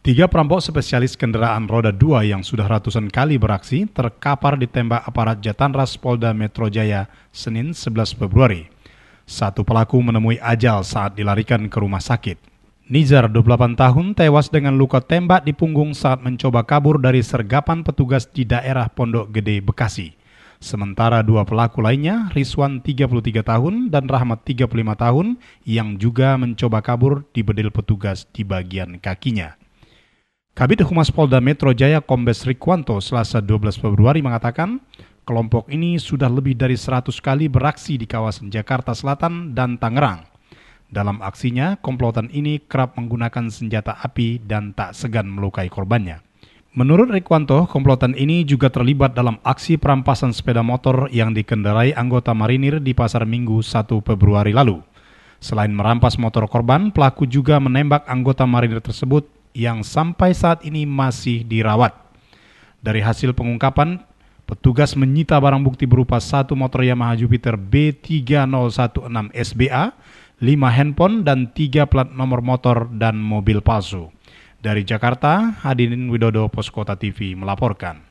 Tiga perampok spesialis kendaraan roda dua yang sudah ratusan kali beraksi terkapar ditembak aparat Jatanras Polda Metro Jaya Senin 11 Februari. Satu pelaku menemui ajal saat dilarikan ke rumah sakit. Nizar, 28 tahun, tewas dengan luka tembak di punggung saat mencoba kabur dari sergapan petugas di daerah Pondok Gede, Bekasi. Sementara dua pelaku lainnya, Rizwan 33 tahun dan Rahmat 35 tahun, yang juga mencoba kabur di bedil petugas di bagian kakinya. Kabit Humas Polda Metro Jaya Kombes Rikwanto selasa 12 Februari mengatakan kelompok ini sudah lebih dari 100 kali beraksi di kawasan Jakarta Selatan dan Tangerang. Dalam aksinya, komplotan ini kerap menggunakan senjata api dan tak segan melukai korbannya. Menurut Rikwanto, komplotan ini juga terlibat dalam aksi perampasan sepeda motor yang dikendarai anggota marinir di Pasar Minggu 1 Februari lalu. Selain merampas motor korban, pelaku juga menembak anggota marinir tersebut yang sampai saat ini masih dirawat. Dari hasil pengungkapan, petugas menyita barang bukti berupa satu motor Yamaha Jupiter B3016 SBA, lima handphone, dan tiga plat nomor motor dan mobil palsu. Dari Jakarta, Hadinin Widodo Poskota TV melaporkan.